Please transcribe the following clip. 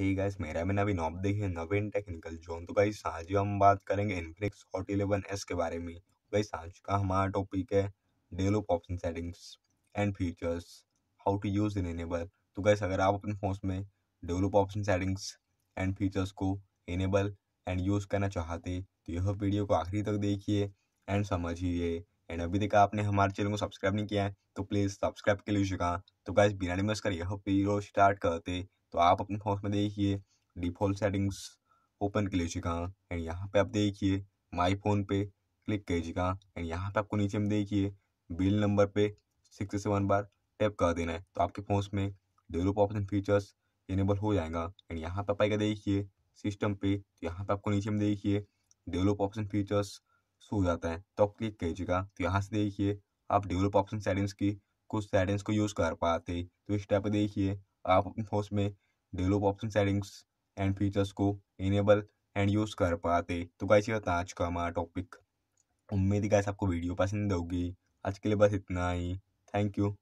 hey guys मेरा मैंने अभी नॉब देखी है नवीन टेक्निकल जोन तो गाइस आज हम बात करेंगे इनफिनिक्स हॉट इलेवन एस के बारे में गाइस आज का हमारा टॉपिक है develop option settings and features how to use in enable तो गाइस अगर आप अपने फोन में develop option settings and features को इनेबल एंड यूज़ करना चाहते तो यह वीडियो को आखिरी तक देखिए एंड समझिए एंड अभी तक आपने हमारे चैनल को सब्सक्राइब नहीं किया है तो प्लीज़ सब्सक्राइब के लिए तो गाइस बिना निमस कर यह वीडियो स्टार्ट करते तो आप अपने फोन में देखिए डिफ़ॉल्ट सेटिंग्स ओपन कर लीजिएगा एंड यहाँ पे आप देखिए माई फोन पे क्लिक कीजिएगा एंड यहाँ पे आपको नीचे में देखिए बिल नंबर पे सिक्स से वन बार टैप कर देना है तो आपके फोन में डेवलप ऑप्शन फीचर्स इनेबल हो जाएगा एंड यहाँ पे आएगा देखिए सिस्टम पे तो यहाँ पे आपको नीचे में देखिए डेवलप ऑप्शन फीचर्स शो हो जाता है तो आप क्लिक कीजिएगा तो यहाँ से देखिए आप डेवलप ऑप्शन सेटिंग्स की कुछ सेटिंग्स को यूज़ कर पाते तो इस टाइप पर देखिए आप अपने फोन में develop option settings and features को इनेबल एंड यूज़ कर पाते तो कैसे होता आज का हमारा टॉपिक उम्मीद ही कैसे आपको वीडियो पसंद होगी आज के लिए बस इतना ही थैंक यू